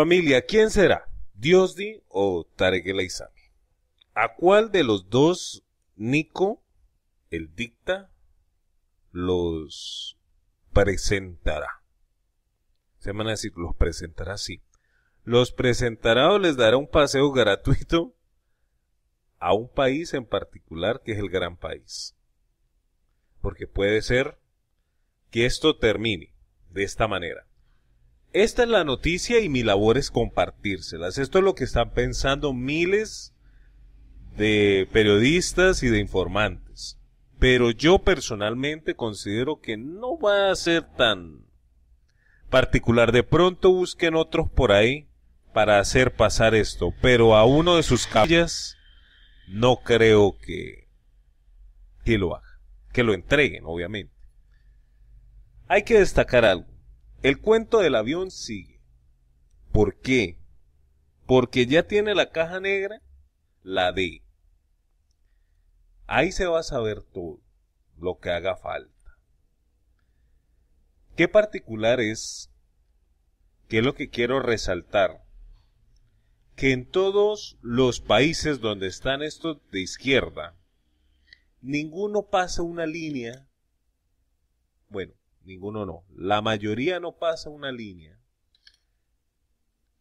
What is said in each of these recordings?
Familia, ¿quién será? ¿Diosdi o Tarek el ¿A cuál de los dos Nico, el dicta, los presentará? Se van a decir, los presentará, sí. Los presentará o les dará un paseo gratuito a un país en particular que es el gran país. Porque puede ser que esto termine de esta manera. Esta es la noticia y mi labor es compartírselas. Esto es lo que están pensando miles de periodistas y de informantes. Pero yo personalmente considero que no va a ser tan particular. De pronto busquen otros por ahí para hacer pasar esto. Pero a uno de sus calles no creo que, que lo haga. Que lo entreguen, obviamente. Hay que destacar algo. El cuento del avión sigue. ¿Por qué? Porque ya tiene la caja negra, la D. Ahí se va a saber todo, lo que haga falta. ¿Qué particular es? ¿Qué es lo que quiero resaltar? Que en todos los países donde están estos de izquierda, ninguno pasa una línea, bueno, ninguno no. La mayoría no pasa una línea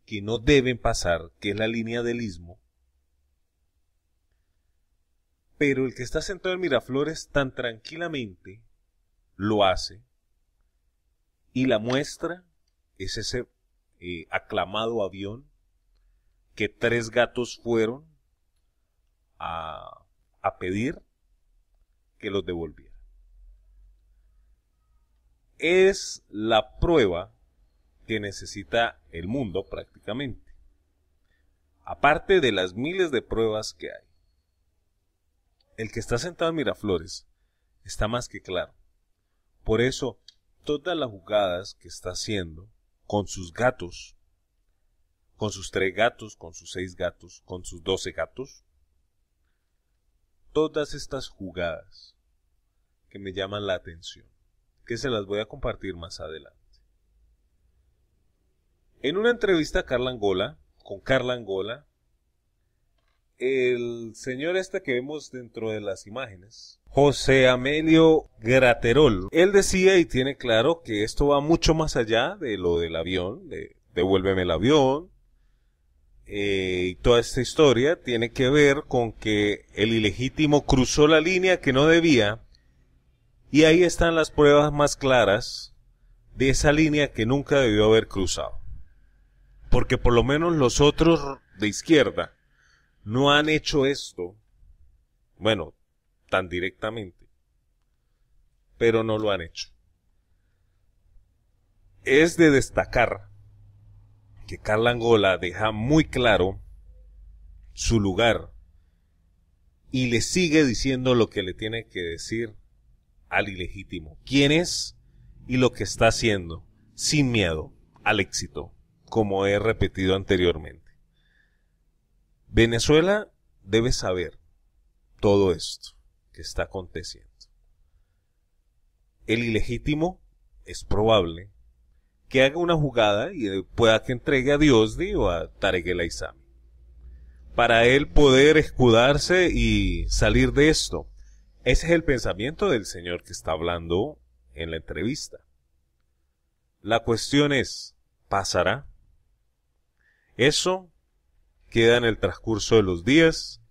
que no deben pasar, que es la línea del istmo. Pero el que está sentado en Miraflores tan tranquilamente lo hace. Y la muestra es ese eh, aclamado avión que tres gatos fueron a, a pedir que los devolviera es la prueba que necesita el mundo prácticamente. Aparte de las miles de pruebas que hay. El que está sentado en Miraflores está más que claro. Por eso, todas las jugadas que está haciendo con sus gatos, con sus tres gatos, con sus seis gatos, con sus doce gatos, todas estas jugadas que me llaman la atención que se las voy a compartir más adelante. En una entrevista a Carla Angola, con Carla Angola, el señor este que vemos dentro de las imágenes, José Amelio Graterol, él decía y tiene claro que esto va mucho más allá de lo del avión, de devuélveme el avión, eh, y toda esta historia tiene que ver con que el ilegítimo cruzó la línea que no debía y ahí están las pruebas más claras de esa línea que nunca debió haber cruzado. Porque por lo menos los otros de izquierda no han hecho esto, bueno, tan directamente, pero no lo han hecho. Es de destacar que Carla Angola deja muy claro su lugar y le sigue diciendo lo que le tiene que decir al ilegítimo. ¿Quién es y lo que está haciendo? Sin miedo al éxito, como he repetido anteriormente. Venezuela debe saber todo esto que está aconteciendo. El ilegítimo es probable que haga una jugada y pueda que entregue a Dios o a Tarek el Para él poder escudarse y salir de esto. Ese es el pensamiento del señor que está hablando en la entrevista. La cuestión es, ¿pasará? Eso queda en el transcurso de los días.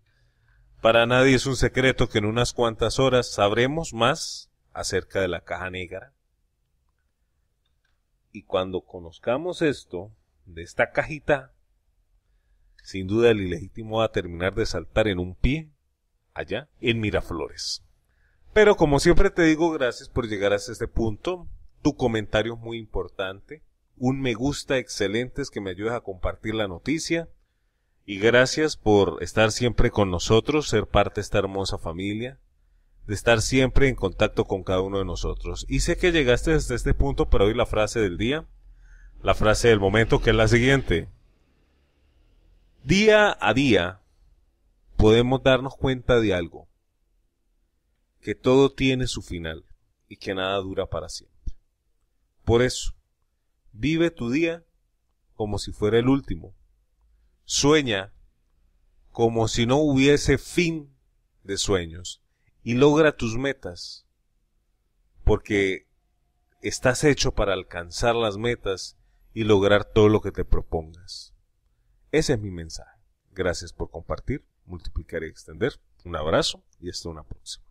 Para nadie es un secreto que en unas cuantas horas sabremos más acerca de la caja negra. Y cuando conozcamos esto, de esta cajita, sin duda el ilegítimo va a terminar de saltar en un pie allá en Miraflores. Pero como siempre te digo, gracias por llegar hasta este punto. Tu comentario es muy importante. Un me gusta excelente es que me ayudas a compartir la noticia. Y gracias por estar siempre con nosotros, ser parte de esta hermosa familia, de estar siempre en contacto con cada uno de nosotros. Y sé que llegaste hasta este punto pero hoy la frase del día, la frase del momento que es la siguiente. Día a día podemos darnos cuenta de algo, que todo tiene su final y que nada dura para siempre. Por eso, vive tu día como si fuera el último. Sueña como si no hubiese fin de sueños y logra tus metas, porque estás hecho para alcanzar las metas y lograr todo lo que te propongas. Ese es mi mensaje. Gracias por compartir multiplicar y extender. Un abrazo y hasta una próxima.